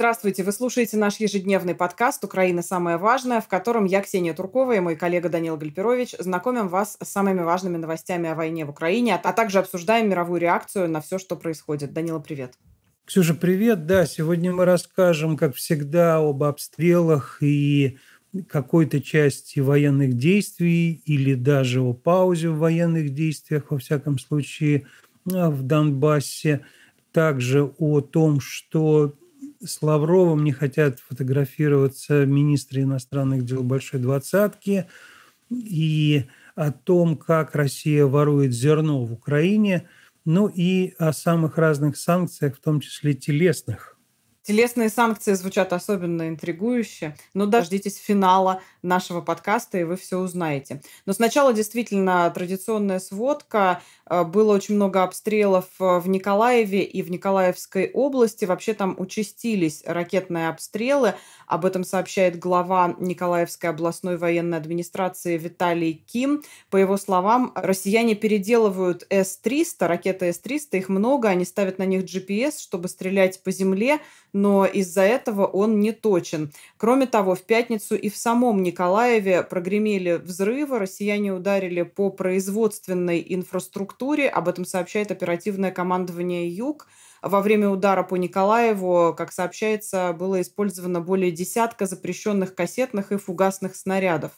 Здравствуйте, вы слушаете наш ежедневный подкаст «Украина. Самое важное», в котором я, Ксения Туркова и мой коллега Данил Гальперович знакомим вас с самыми важными новостями о войне в Украине, а также обсуждаем мировую реакцию на все, что происходит. Данила, привет. Ксюша, привет. Да, сегодня мы расскажем, как всегда, об обстрелах и какой-то части военных действий или даже о паузе в военных действиях, во всяком случае, э, в Донбассе. Также о том, что с Лавровым не хотят фотографироваться министры иностранных дел Большой Двадцатки, и о том, как Россия ворует зерно в Украине, ну и о самых разных санкциях, в том числе телесных – Телесные санкции звучат особенно интригующе, но дождитесь финала нашего подкаста, и вы все узнаете. Но сначала действительно традиционная сводка. Э, было очень много обстрелов э, в Николаеве и в Николаевской области. Вообще там участились ракетные обстрелы. Об этом сообщает глава Николаевской областной военной администрации Виталий Ким. По его словам, россияне переделывают С-300, ракеты С-300, их много, они ставят на них GPS, чтобы стрелять по земле, но из-за этого он не точен. Кроме того, в пятницу и в самом Николаеве прогремели взрывы, россияне ударили по производственной инфраструктуре, об этом сообщает оперативное командование «Юг». Во время удара по Николаеву, как сообщается, было использовано более десятка запрещенных кассетных и фугасных снарядов.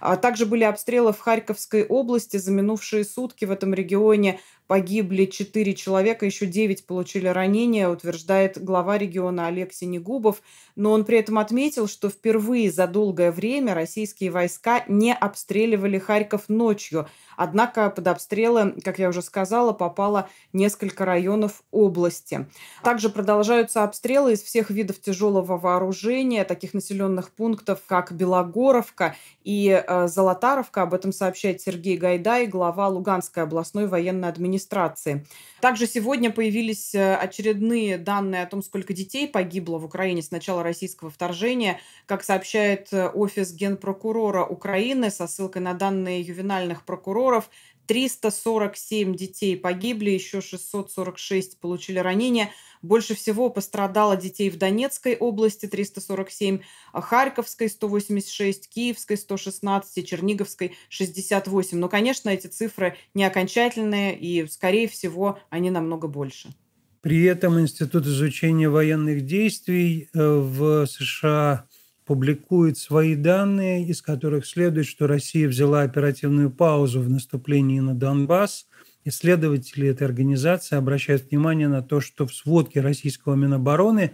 А также были обстрелы в Харьковской области. За минувшие сутки в этом регионе погибли 4 человека, еще 9 получили ранения, утверждает глава региона Олег Синегубов. Но он при этом отметил, что впервые за долгое время российские войска не обстреливали Харьков ночью. Однако под обстрелы, как я уже сказала, попало несколько районов области. Также продолжаются обстрелы из всех видов тяжелого вооружения, таких населенных пунктов, как Белогоровка и э, Золотаровка. Об этом сообщает Сергей Гайдай, глава Луганской областной военной администрации администрации. Также сегодня появились э, очередные данные о том, сколько детей погибло в Украине с начала российского вторжения. Как сообщает э, офис генпрокурора Украины со ссылкой на данные ювенальных прокуроров, 347 детей погибли, еще 646 получили ранения. Больше всего пострадало детей в Донецкой области 347, а Харьковской 186, Киевской 116, и Черниговской 68. Но, конечно, эти цифры не окончательные, и, скорее всего, они намного больше. При этом Институт изучения военных действий э, в США публикует свои данные, из которых следует, что Россия взяла оперативную паузу в наступлении на Донбасс. Исследователи этой организации обращают внимание на то, что в сводке российского Минобороны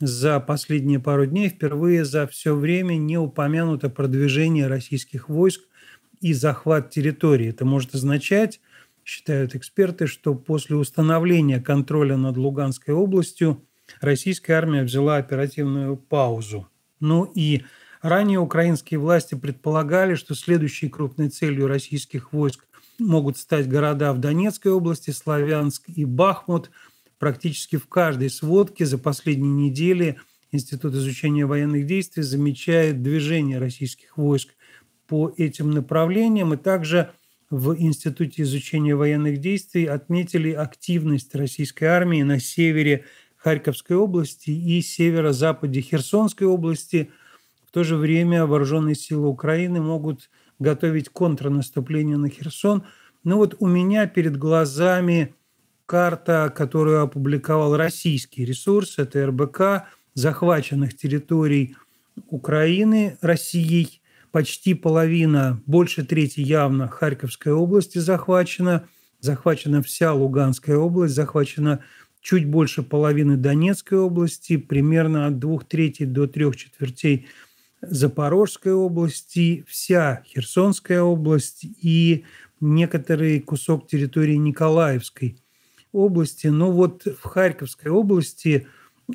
за последние пару дней впервые за все время не упомянуто продвижение российских войск и захват территории. Это может означать, считают эксперты, что после установления контроля над Луганской областью российская армия взяла оперативную паузу. Но ну и ранее украинские власти предполагали, что следующей крупной целью российских войск могут стать города в Донецкой области, Славянск и Бахмут. Практически в каждой сводке за последние недели Институт изучения военных действий замечает движение российских войск по этим направлениям. И также в Институте изучения военных действий отметили активность российской армии на севере Харьковской области и северо-западе Херсонской области. В то же время вооруженные силы Украины могут готовить контрнаступление на Херсон. Но ну вот у меня перед глазами карта, которую опубликовал российский ресурс, это РБК, захваченных территорий Украины России Почти половина, больше трети явно Харьковской области захвачена, захвачена вся Луганская область, захвачена чуть больше половины Донецкой области, примерно от двух третей до трех четвертей Запорожской области, вся Херсонская область и некоторый кусок территории Николаевской области. Но вот в Харьковской области,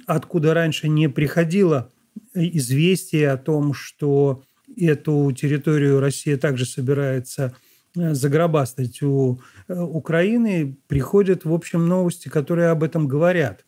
откуда раньше не приходило известие о том, что эту территорию Россия также собирается – Э, заграбастать у э, Украины, приходят, в общем, новости, которые об этом говорят.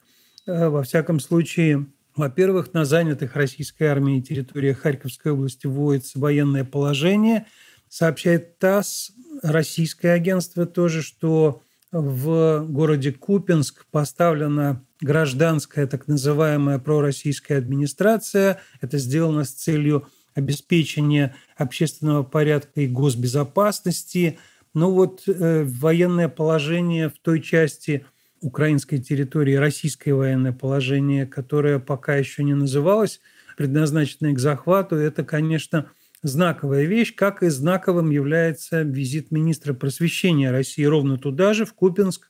Э, во всяком случае, во-первых, на занятых российской армией территориях Харьковской области вводится военное положение. Сообщает ТАСС, российское агентство тоже, что в городе Купинск поставлена гражданская так называемая пророссийская администрация. Это сделано с целью обеспечения общественного порядка и госбезопасности. Но вот э, военное положение в той части украинской территории, российское военное положение, которое пока еще не называлось, предназначенное к захвату, это, конечно, знаковая вещь, как и знаковым является визит министра просвещения России ровно туда же, в Купинск.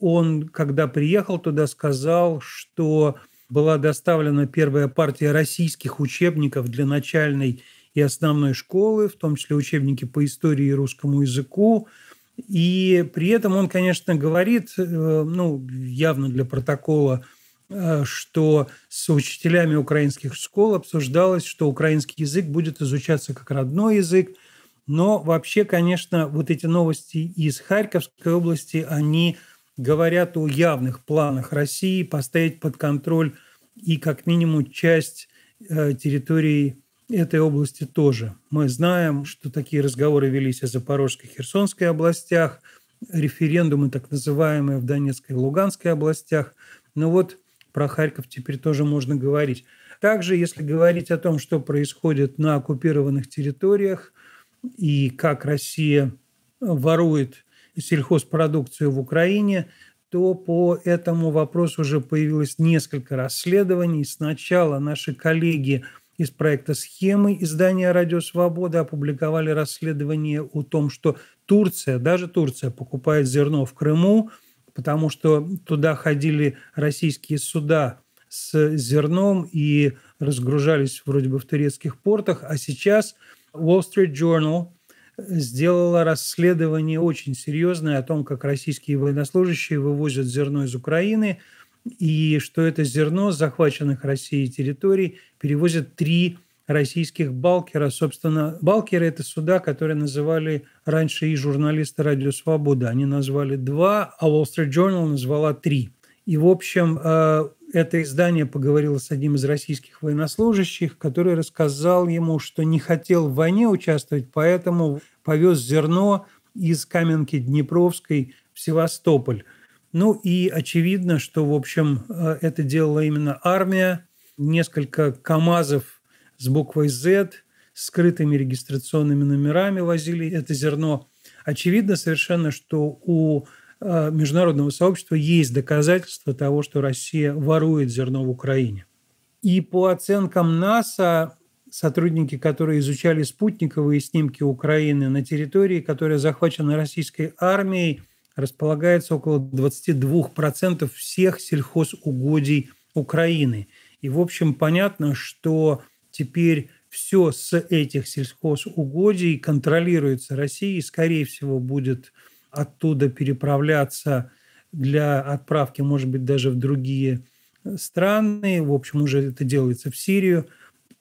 Он, когда приехал туда, сказал, что была доставлена первая партия российских учебников для начальной и основной школы, в том числе учебники по истории и русскому языку. И при этом он, конечно, говорит, э, ну, явно для протокола, э, что с учителями украинских школ обсуждалось, что украинский язык будет изучаться как родной язык. Но вообще, конечно, вот эти новости из Харьковской области, они говорят о явных планах России поставить под контроль и как минимум часть э, территории этой области тоже. Мы знаем, что такие разговоры велись о Запорожской и Херсонской областях, референдумы так называемые в Донецкой и Луганской областях. Но вот про Харьков теперь тоже можно говорить. Также, если говорить о том, что происходит на оккупированных территориях и как Россия ворует сельхозпродукцию в Украине, то по этому вопросу уже появилось несколько расследований. Сначала наши коллеги из проекта «Схемы» издания «Радио Свобода» опубликовали расследование о том, что Турция, даже Турция, покупает зерно в Крыму, потому что туда ходили российские суда с зерном и разгружались вроде бы в турецких портах, а сейчас Wall Street Journal сделала расследование очень серьезное о том, как российские военнослужащие вывозят зерно из Украины, и что это зерно с захваченных Россией территорий перевозят три российских балкера. Собственно, балкеры – это суда, которые называли раньше и журналисты «Радио Свобода». Они назвали два, а Wall Street Journal назвала три. И, в общем, э, это издание поговорило с одним из российских военнослужащих, который рассказал ему, что не хотел в войне участвовать, поэтому повез зерно из Каменки Днепровской в Севастополь. Ну и очевидно, что, в общем, э, это делала именно армия. Несколько КАМАЗов с буквой Z, скрытыми регистрационными номерами возили это зерно. Очевидно совершенно, что у Э, международного сообщества есть доказательства того, что Россия ворует зерно в Украине. И по оценкам НАСА, сотрудники, которые изучали спутниковые снимки Украины на территории, которая захвачена российской армией, располагается около 22% всех сельхозугодий Украины. И, в общем, понятно, что теперь все с этих сельхозугодий контролируется Россией, скорее всего, будет оттуда переправляться для отправки, может быть, даже в другие э, страны. В общем, уже это делается в Сирию.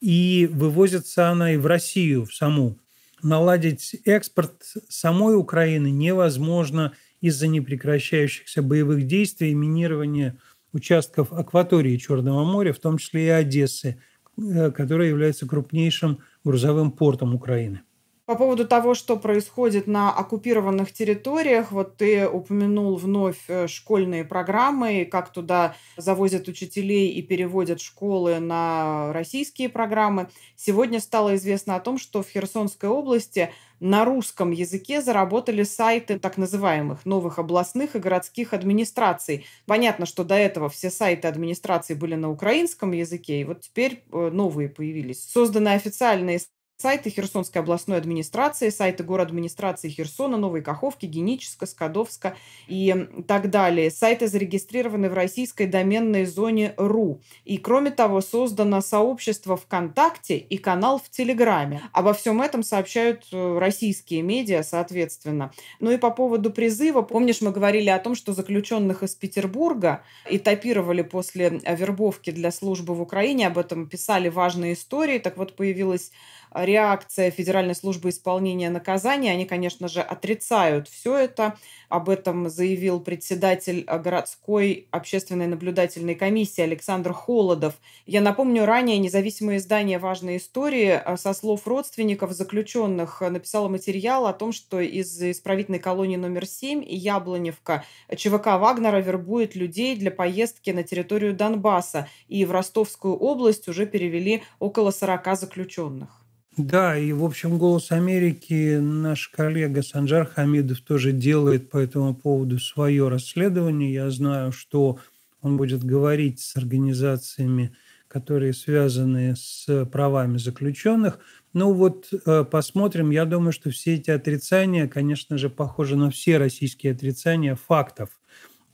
И вывозится она и в Россию в саму. Наладить экспорт самой Украины невозможно из-за непрекращающихся боевых действий, и минирования участков акватории Черного моря, в том числе и Одессы, э, которая является крупнейшим грузовым портом Украины. По поводу того, что происходит на оккупированных территориях, вот ты упомянул вновь э, школьные программы, как туда завозят учителей и переводят школы на российские программы. Сегодня стало известно о том, что в Херсонской области на русском языке заработали сайты так называемых новых областных и городских администраций. Понятно, что до этого все сайты администрации были на украинском языке, и вот теперь э, новые появились. Созданы официальные Сайты Херсонской областной администрации, сайты город администрации Херсона, Новой Каховки, Геническа, Скадовска и так далее. Сайты зарегистрированы в российской доменной зоне РУ. И кроме того, создано сообщество ВКонтакте и канал в Телеграме. Обо всем этом сообщают э, российские медиа, соответственно. Ну и по поводу призыва. Помнишь, мы говорили о том, что заключенных из Петербурга этапировали после вербовки для службы в Украине. Об этом писали важные истории. Так вот, появилась реакция Федеральной службы исполнения наказания. Они, конечно же, отрицают все это. Об этом заявил председатель э, городской общественной наблюдательной комиссии Александр Холодов. Я напомню, ранее независимое издание «Важные истории» э, со слов родственников заключенных э, написало материал о том, что из исправительной колонии номер 7 Яблоневка ЧВК Вагнера вербует людей для поездки на территорию Донбасса. И в Ростовскую область уже перевели около 40 заключенных. Да, и, в общем, «Голос Америки» наш коллега Санжар Хамидов тоже делает по этому поводу свое расследование. Я знаю, что он будет говорить с организациями, которые связаны с правами заключенных. Ну вот э, посмотрим. Я думаю, что все эти отрицания, конечно же, похожи на все российские отрицания фактов,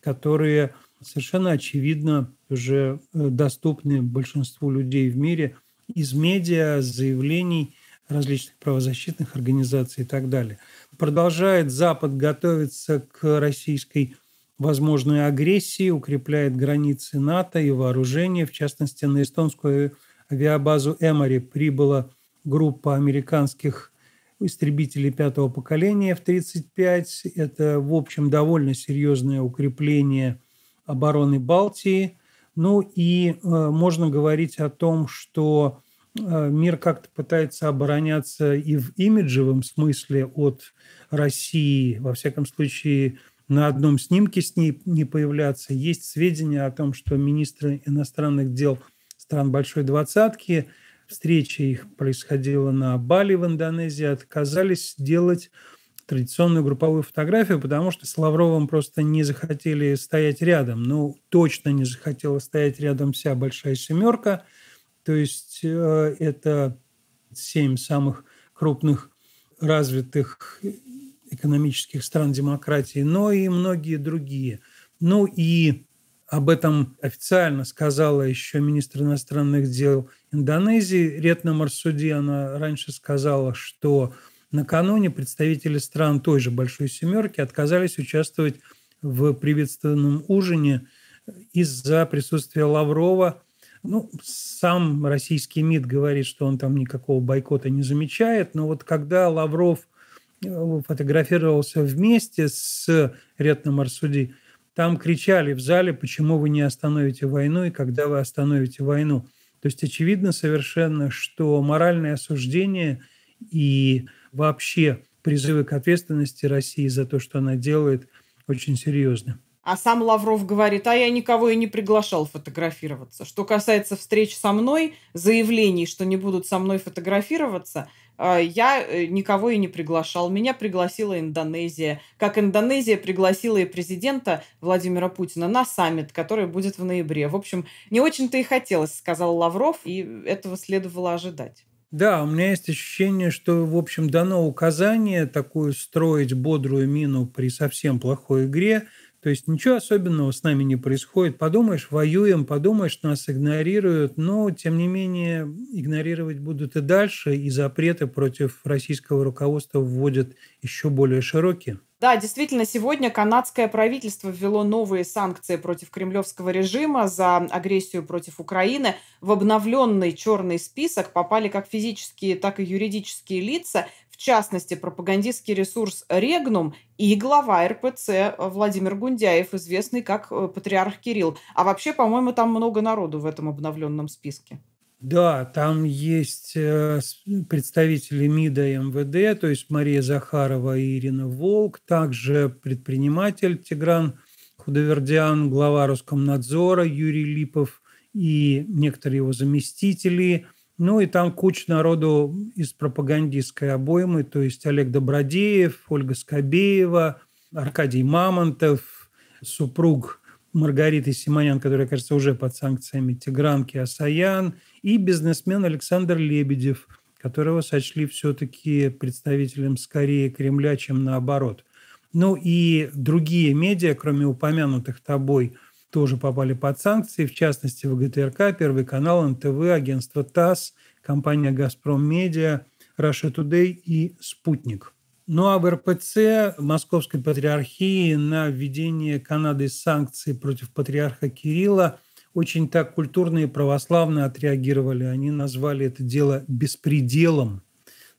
которые совершенно очевидно уже э, доступны большинству людей в мире – из медиа, заявлений различных правозащитных организаций и так далее. Продолжает Запад готовиться к российской возможной агрессии, укрепляет границы НАТО и вооружения. В частности, на эстонскую авиабазу Эмори прибыла группа американских истребителей пятого поколения в 35. Это, в общем, довольно серьезное укрепление обороны Балтии – ну и э, можно говорить о том, что э, мир как-то пытается обороняться и в имиджевом смысле от России, во всяком случае, на одном снимке с ней не появляться. Есть сведения о том, что министры иностранных дел стран Большой Двадцатки, встреча их происходила на Бали в Индонезии, отказались делать традиционную групповую фотографию, потому что с Лавровым просто не захотели стоять рядом. Ну, точно не захотела стоять рядом вся большая семерка. То есть э, это семь самых крупных развитых экономических стран демократии, но и многие другие. Ну и об этом официально сказала еще министр иностранных дел Индонезии Ретна Марсуди. Она раньше сказала, что Накануне представители стран той же «Большой семерки» отказались участвовать в приветственном ужине из-за присутствия Лаврова. Ну, сам российский МИД говорит, что он там никакого бойкота не замечает, но вот когда Лавров э, фотографировался вместе с Ретном Арсуди, там кричали в зале, почему вы не остановите войну и когда вы остановите войну. То есть очевидно совершенно, что моральное осуждение и вообще призывы к ответственности России за то, что она делает, очень серьезны. А сам Лавров говорит, а я никого и не приглашал фотографироваться. Что касается встреч со мной, заявлений, что не будут со мной фотографироваться, э, я э, никого и не приглашал. Меня пригласила Индонезия. Как Индонезия пригласила и президента Владимира Путина на саммит, который будет в ноябре. В общем, не очень-то и хотелось, сказал Лавров, и этого следовало ожидать. Да, у меня есть ощущение, что, в общем, дано указание такую строить бодрую мину при совсем плохой игре. То есть ничего особенного с нами не происходит. Подумаешь, воюем, подумаешь, нас игнорируют, но, тем не менее, игнорировать будут и дальше, и запреты против российского руководства вводят еще более широкие. Да, действительно, сегодня канадское правительство ввело новые санкции против кремлевского режима за агрессию против Украины. В обновленный черный список попали как физические, так и юридические лица, в частности, пропагандистский ресурс «Регнум» и глава РПЦ Владимир Гундяев, известный как э, патриарх Кирилл. А вообще, по-моему, там много народу в этом обновленном списке. Да, там есть э, представители МИДа и МВД, то есть Мария Захарова и Ирина Волк, также предприниматель Тигран Худовердян, глава Роскомнадзора Юрий Липов и некоторые его заместители. Ну и там куча народу из пропагандистской обоймы, то есть Олег Добродеев, Ольга Скобеева, Аркадий Мамонтов, супруг Маргариты Симонян, которая, кажется, уже под санкциями Тигранки Асаян, и бизнесмен Александр Лебедев, которого сочли все-таки представителем скорее Кремля, чем наоборот. Ну и другие медиа, кроме упомянутых тобой, тоже попали под санкции, в частности, ВГТРК, Первый канал, НТВ, агентство ТАСС, компания «Газпром Медиа», «Раша Тудей» и «Спутник». Ну а в РПЦ Московской Патриархии на введение Канады санкций против патриарха Кирилла очень так культурно и православно отреагировали. Они назвали это дело беспределом,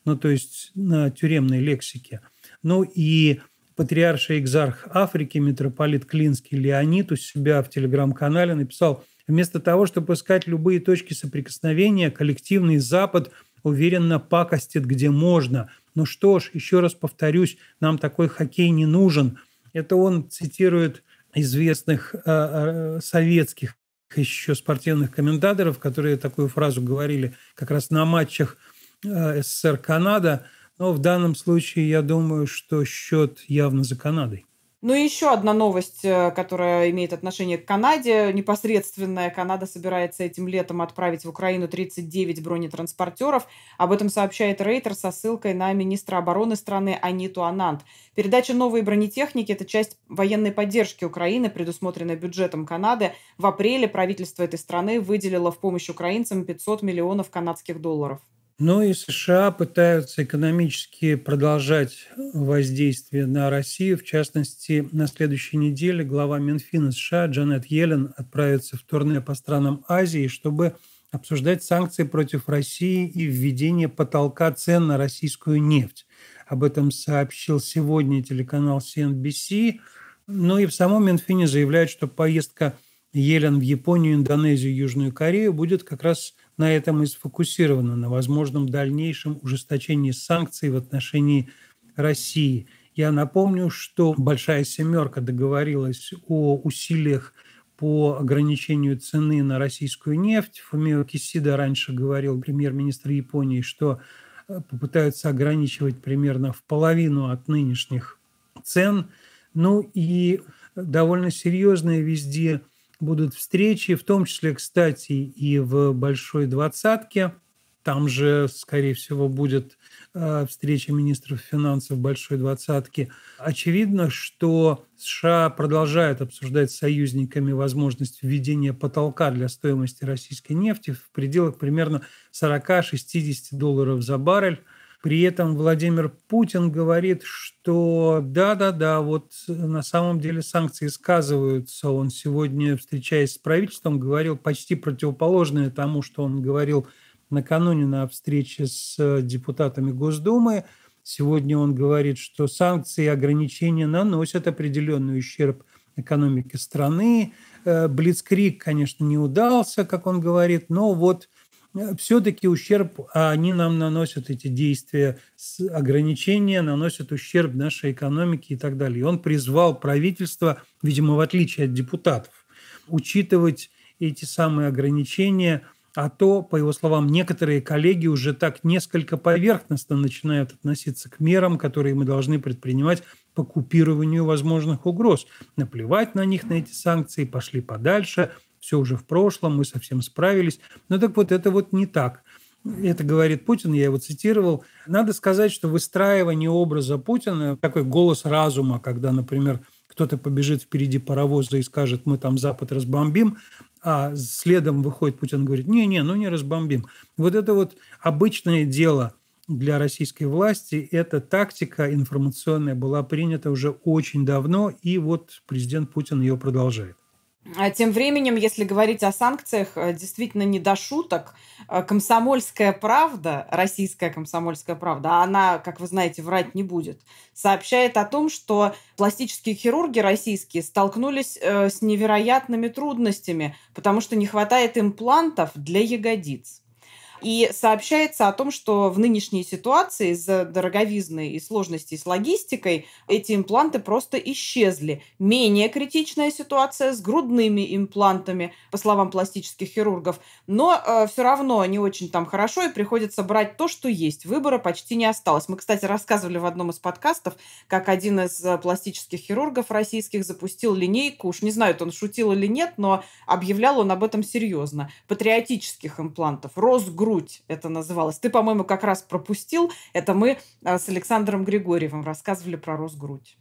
ну то есть на тюремной лексике. Ну и патриарший экзарх Африки, митрополит Клинский Леонид у себя в телеграм-канале написал, вместо того, чтобы искать любые точки соприкосновения, коллективный Запад – уверенно пакостит где можно. Ну что ж, еще раз повторюсь, нам такой хоккей не нужен. Это он цитирует известных э, э, советских еще спортивных комментаторов, которые такую фразу говорили как раз на матчах э, СССР-Канада. Но в данном случае я думаю, что счет явно за Канадой. Ну и еще одна новость, э, которая имеет отношение к Канаде, непосредственная. Канада собирается этим летом отправить в Украину 39 бронетранспортеров. Об этом сообщает Рейтер со ссылкой на министра обороны страны Аниту Анант. Передача новой бронетехники – это часть военной поддержки Украины, предусмотренной бюджетом Канады. В апреле правительство этой страны выделило в помощь украинцам 500 миллионов канадских долларов. Ну и США пытаются экономически продолжать воздействие на Россию. В частности, на следующей неделе глава Минфина США Джанет Йеллен отправится в турне по странам Азии, чтобы обсуждать санкции против России и введение потолка цен на российскую нефть. Об этом сообщил сегодня телеканал CNBC. Ну и в самом Минфине заявляют, что поездка Елен в Японию, Индонезию, Южную Корею будет как раз на этом и сфокусирована, на возможном дальнейшем ужесточении санкций в отношении России. Я напомню, что «Большая семерка» договорилась о усилиях по ограничению цены на российскую нефть. Фумио Кисида раньше говорил, премьер-министр Японии, что э, попытаются ограничивать примерно в половину от нынешних цен. Ну и довольно серьезная везде будут встречи, в том числе, кстати, и в Большой Двадцатке. Там же, скорее всего, будет э, встреча министров финансов Большой Двадцатки. Очевидно, что США продолжают обсуждать с союзниками возможность введения потолка для стоимости российской нефти в пределах примерно 40-60 долларов за баррель – при этом Владимир Путин говорит, что да-да-да, вот на самом деле санкции сказываются. Он сегодня, встречаясь с правительством, говорил почти противоположное тому, что он говорил накануне на встрече с э, депутатами Госдумы. Сегодня он говорит, что санкции и ограничения наносят определенный ущерб экономике страны. Э, Блицкрик, конечно, не удался, как он говорит, но вот – все-таки ущерб а, они нам наносят, эти действия, ограничения наносят ущерб нашей экономике и так далее. И он призвал правительство, видимо, в отличие от депутатов, учитывать эти самые ограничения, а то, по его словам, некоторые коллеги уже так несколько поверхностно начинают относиться к мерам, которые мы должны предпринимать по купированию возможных угроз. Наплевать на них, на эти санкции, пошли подальше – все уже в прошлом, мы совсем справились. Но ну, так вот, это вот не так. Это говорит Путин, я его цитировал. Надо сказать, что выстраивание образа Путина, такой голос разума, когда, например, кто-то побежит впереди паровоза и скажет, мы там Запад разбомбим, а следом выходит Путин и говорит, не-не, ну не разбомбим. Вот это вот обычное дело для российской власти, эта тактика информационная была принята уже очень давно, и вот президент Путин ее продолжает. А тем временем, если говорить о санкциях, э, действительно не до шуток. Э, комсомольская правда, российская комсомольская правда, она, как вы знаете, врать не будет, сообщает о том, что пластические хирурги российские столкнулись э, с невероятными трудностями, потому что не хватает имплантов для ягодиц. И сообщается о том, что в нынешней ситуации из-за дороговизны и сложностей с логистикой эти импланты просто исчезли. Менее критичная ситуация с грудными имплантами, по словам пластических хирургов. Но э, все равно не очень там хорошо, и приходится брать то, что есть. Выбора почти не осталось. Мы, кстати, рассказывали в одном из подкастов, как один из э, пластических хирургов российских запустил линейку. Уж не знаю, он шутил или нет, но объявлял он об этом серьезно. Патриотических имплантов, Росгрупп грудь» это называлось. Ты, по-моему, как раз пропустил. Это мы а, с Александром Григорьевым рассказывали про Росгрудь.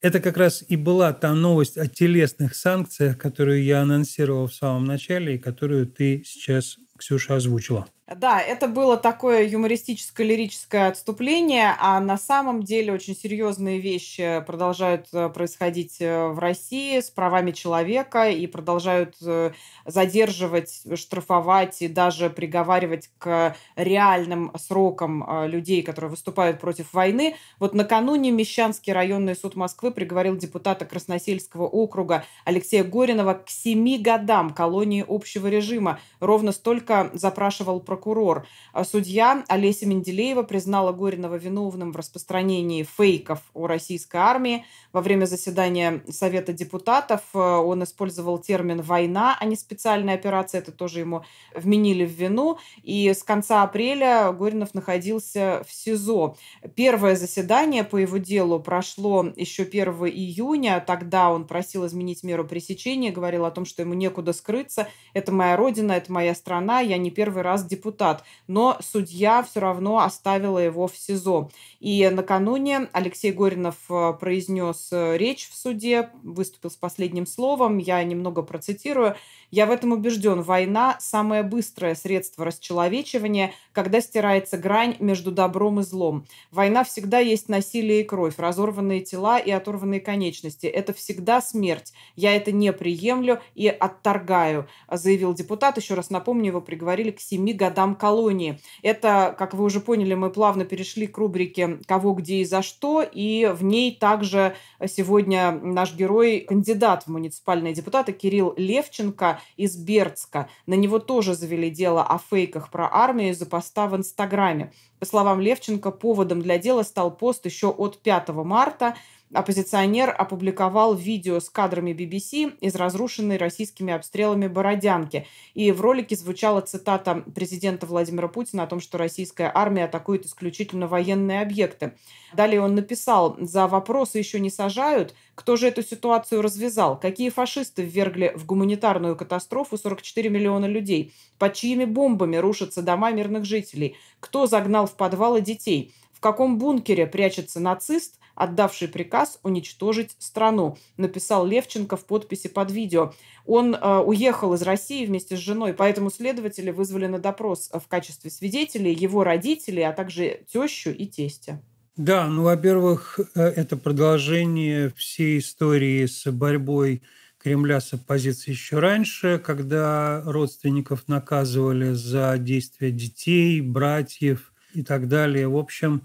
Это как раз и была та новость о телесных санкциях, которую я анонсировал в самом начале и которую ты сейчас, Ксюша, озвучила. Да, это было такое юмористическое лирическое отступление, а на самом деле очень серьезные вещи продолжают э, происходить э, в России с правами человека и продолжают э, задерживать, штрафовать и даже приговаривать к реальным срокам людей, которые выступают против войны. Вот накануне Мещанский районный суд Москвы приговорил депутата Красносельского округа Алексея Горинова к семи годам колонии общего режима. Ровно столько запрашивал прокурор прокурор. А судья Олеся Менделеева признала Горинова виновным в распространении фейков о российской армии. Во время заседания Совета депутатов э, он использовал термин «война», а не «специальная операция». Это тоже ему вменили в вину. И с конца апреля Горинов находился в СИЗО. Первое заседание по его делу прошло еще 1 июня. Тогда он просил изменить меру пресечения, говорил о том, что ему некуда скрыться. Это моя родина, это моя страна, я не первый раз депутат депутат, но судья все равно оставила его в СИЗО. И накануне Алексей Горинов э, произнес э, речь в суде, выступил с последним словом, я немного процитирую. Я в этом убежден. Война – самое быстрое средство расчеловечивания, когда стирается грань между добром и злом. Война всегда есть насилие и кровь, разорванные тела и оторванные конечности. Это всегда смерть. Я это не приемлю и отторгаю, заявил депутат. Еще раз напомню, его приговорили к семи годам колонии. Это, как вы уже поняли, мы плавно перешли к рубрике «Кого, где и за что», и в ней также сегодня наш герой, кандидат в муниципальные депутаты Кирилл Левченко, из Бердска. На него тоже завели дело о фейках про армию из-за поста в Инстаграме. По словам Левченко, поводом для дела стал пост еще от 5 марта – оппозиционер опубликовал видео с кадрами BBC из разрушенной российскими обстрелами Бородянки. И в ролике звучала цитата президента Владимира Путина о том, что российская армия атакует исключительно военные объекты. Далее он написал, за вопросы еще не сажают, кто же эту ситуацию развязал, какие фашисты ввергли в гуманитарную катастрофу 44 миллиона людей, под чьими бомбами рушатся дома мирных жителей, кто загнал в подвалы детей, в каком бункере прячется нацист – отдавший приказ уничтожить страну, написал Левченко в подписи под видео. Он э, уехал из России вместе с женой, поэтому следователи вызвали на допрос э, в качестве свидетелей его родителей, а также тещу и тестя. Да, ну, во-первых, э, это продолжение всей истории с борьбой Кремля с оппозицией еще раньше, когда родственников наказывали за действия детей, братьев и так далее. В общем,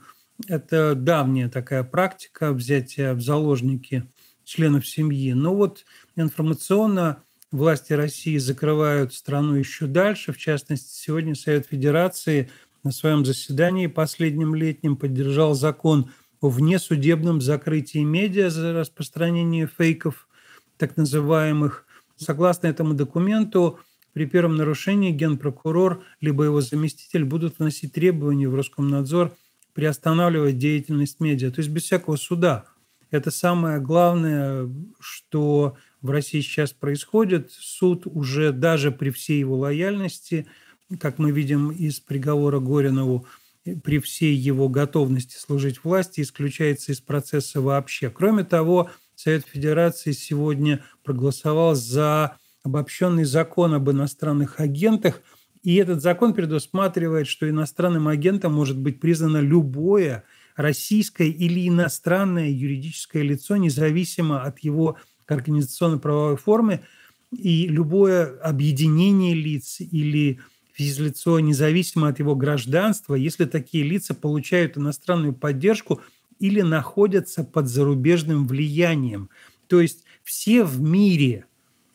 это давняя такая практика взятия в заложники членов семьи. Но вот информационно власти России закрывают страну еще дальше. В частности, сегодня Совет Федерации на своем заседании последним летним поддержал закон о внесудебном закрытии медиа за распространение фейков, так называемых. Согласно этому документу, при первом нарушении генпрокурор либо его заместитель будут вносить требования в Роскомнадзор приостанавливать деятельность медиа. То есть без всякого суда. Это самое главное, что в России сейчас происходит. Суд уже даже при всей его лояльности, как мы видим из приговора Горинову, при всей его готовности служить власти, исключается из процесса вообще. Кроме того, Совет Федерации сегодня проголосовал за обобщенный закон об иностранных агентах – и этот закон предусматривает, что иностранным агентом может быть признано любое российское или иностранное юридическое лицо, независимо от его организационно-правовой формы, и любое объединение лиц или физлицо, независимо от его гражданства, если такие лица получают иностранную поддержку или находятся под зарубежным влиянием. То есть все в мире –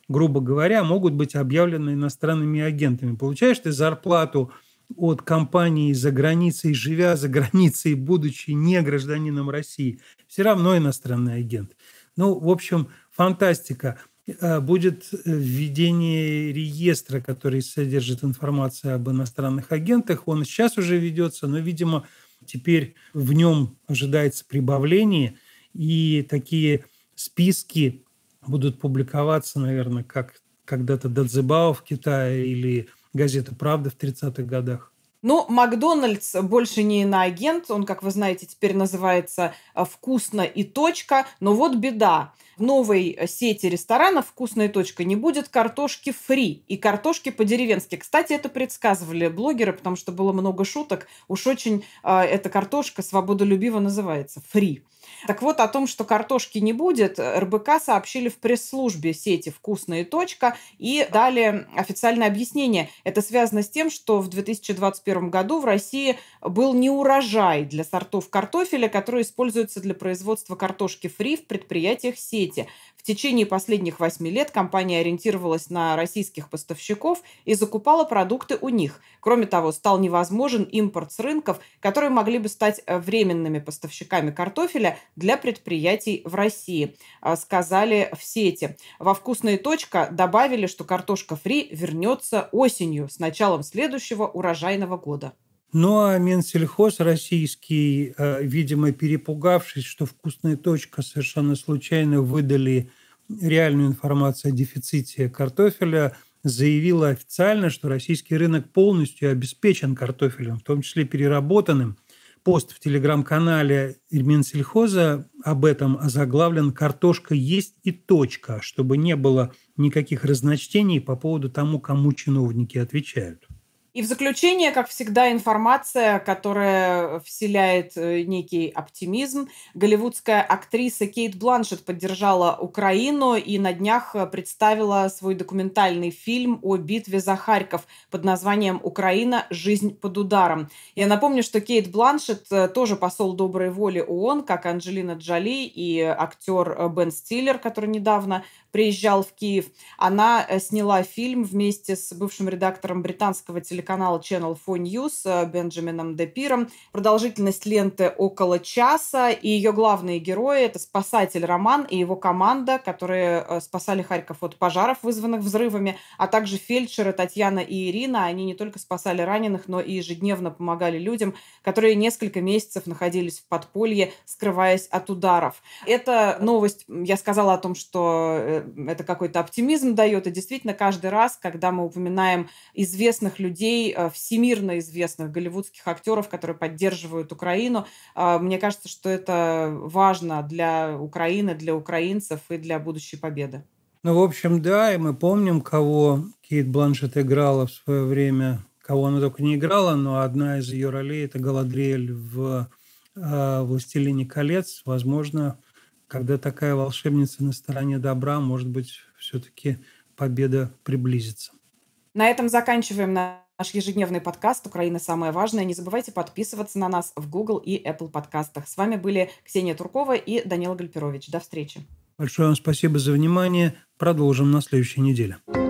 грубо говоря, могут быть объявлены иностранными агентами. Получаешь ты зарплату от компании за границей, живя за границей, будучи не гражданином России, все равно иностранный агент. Ну, в общем, фантастика. Э, будет введение реестра, который содержит информацию об иностранных агентах. Он сейчас уже ведется, но, видимо, теперь в нем ожидается прибавление. И такие списки будут публиковаться, наверное, как когда-то Дадзебао в Китае или газета «Правда» в 30-х годах. Ну, Макдональдс больше не на агент. он, как вы знаете, теперь называется э, «Вкусно и точка», но вот беда. В новой э, сети ресторанов «Вкусная точка» не будет картошки фри и картошки по-деревенски. Кстати, это предсказывали блогеры, потому что было много шуток. Уж очень э, эта картошка свободолюбиво называется «фри». Так вот, о том, что картошки не будет, РБК сообщили в пресс-службе сети «Вкусная точка» и дали официальное объяснение. Это связано с тем, что в 2021 году в России был неурожай для сортов картофеля, который используется для производства картошки фри в предприятиях сети. В течение последних восьми лет компания ориентировалась на российских поставщиков и закупала продукты у них. Кроме того, стал невозможен импорт с рынков, которые могли бы стать э, временными поставщиками картофеля для предприятий в России, а, сказали в сети. Во «Вкусная точка» добавили, что картошка фри вернется осенью с началом следующего урожайного года. Ну а Минсельхоз российский, э, видимо, перепугавшись, что «Вкусная точка» совершенно случайно выдали реальную информацию о дефиците картофеля, заявила официально, что российский рынок полностью обеспечен картофелем, в том числе переработанным. Пост в телеграм-канале Минсельхоза об этом озаглавлен «Картошка есть и точка», чтобы не было никаких разночтений по поводу тому, кому чиновники отвечают. И в заключение, как всегда, информация, которая вселяет э, некий оптимизм. Голливудская актриса Кейт Бланшет поддержала Украину и на днях э, представила свой документальный фильм о битве за Харьков под названием «Украина. Жизнь под ударом». Я напомню, что Кейт Бланшет э, тоже посол доброй воли ООН, как Анджелина Джоли и актер Бен Стиллер, который недавно приезжал в Киев, она э, сняла фильм вместе с бывшим редактором британского телеканала Channel 4 News э, Бенджамином Депиром. Продолжительность ленты около часа, и ее главные герои — это спасатель Роман и его команда, которые э, спасали Харьков от пожаров, вызванных взрывами, а также фельдшеры Татьяна и Ирина. Они не только спасали раненых, но и ежедневно помогали людям, которые несколько месяцев находились в подполье, скрываясь от ударов. Это новость, я сказала о том, что это какой-то оптимизм дает. И действительно, каждый раз, когда мы упоминаем известных людей, э, всемирно известных голливудских актеров, которые поддерживают Украину, э, мне кажется, что это важно для Украины, для украинцев и для будущей победы. Ну, в общем, да, и мы помним, кого Кейт Бланшет играла в свое время, кого она только не играла, но одна из ее ролей – это Галадриэль в э, «Властелине колец». Возможно, когда такая волшебница на стороне добра, может быть, все-таки победа приблизится. На этом заканчиваем наш ежедневный подкаст «Украина. Самое важное». Не забывайте подписываться на нас в Google и Apple подкастах. С вами были Ксения Туркова и Данила Гальперович. До встречи. Большое вам спасибо за внимание. Продолжим на следующей неделе.